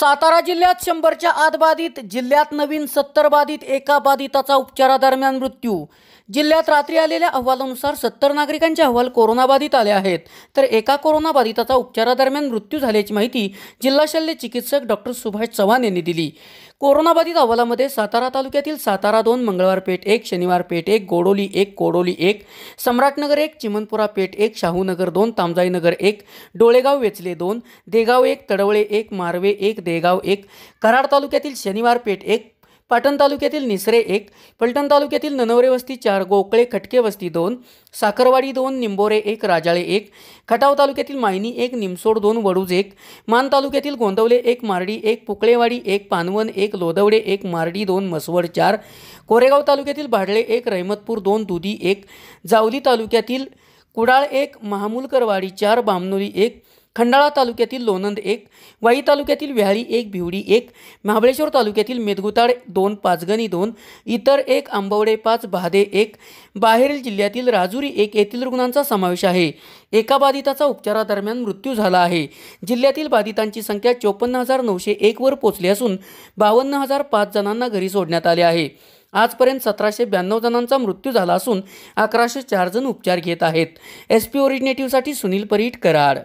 सातारा जिल्ह्यात शंभरच्या आत बाधित जिल्ह्यात नवीन सत्तर बाधित एका बाधिताचा उपचारादरम्यान मृत्यू जिल्ह्यात रात्री आलेल्या अहवालानुसार सत्तर नागरिकांचे अहवाल कोरोनाबाधित आले आहेत तर एका कोरोनाबाधिताचा उपचारादरम्यान मृत्यू झाल्याची माहिती जिल्हा शल्य चिकित्सक डॉक्टर सुभाष चव्हाण यांनी दिली कोरोनाबाधित अहवालामध्ये सातारा तालुक्यातील सातारा दोन मंगळवार पेठ एक शनिवार पेठ एक गोडोली एक कोडोली एक सम्राटनगर एक चिमनपुरा पेठ एक शाहूनगर दोन तामजाईनगर एक डोळेगाव वेचले दोन देगाव एक तडवळे एक मारवे एक देगाव एक कराड तालुक्यातील शनिवार पेठ एक पाटण तालुक्यातील निसरे एक पलटण तालुक्यातील ननवरे वस्ती चार गोकळे खटके वस्ती दोन साखरवाडी दोन निंबोरे एक राजाळे एक खटाव तालुक्यातील मायनी एक निमसोड दोन वडूज एक मान तालुक्यातील गोंदवले एक मारडी एक पुकळेवाडी एक पानवन एक लोदवडे एक मारडी दोन मसवड चार कोरेगाव तालुक्यातील भाडळे एक रहमतपूर दोन दुधी एक जावली तालुक्यातील कुडाळ एक महामुलकरवाडी चार बामनोली एक खंडाळा तालुक्यातील लोणंद एक वाई तालुक्यातील व्याहारी एक भिवडी एक महाबळेश्वर तालुक्यातील मेदगुताड दोन पाचगणी दोन इतर एक आंबवडे पाच भादे एक बाहेरील जिल्ह्यातील राजुरी एक येथील रुग्णांचा समावेश आहे एका बाधिताचा उपचारादरम्यान मृत्यू झाला आहे जिल्ह्यातील बाधितांची संख्या चोपन्न हजार नऊशे एकवर पोचली असून बावन्न हजार पाच जणांना घरी सोडण्यात आले आहे आजपर्यंत सतराशे ब्याण्णव जणांचा मृत्यू झाला असून अकराशे चार जण उपचार घेत आहेत एस पी ओरिजिनेटिव्हसाठी सुनील परीट कराड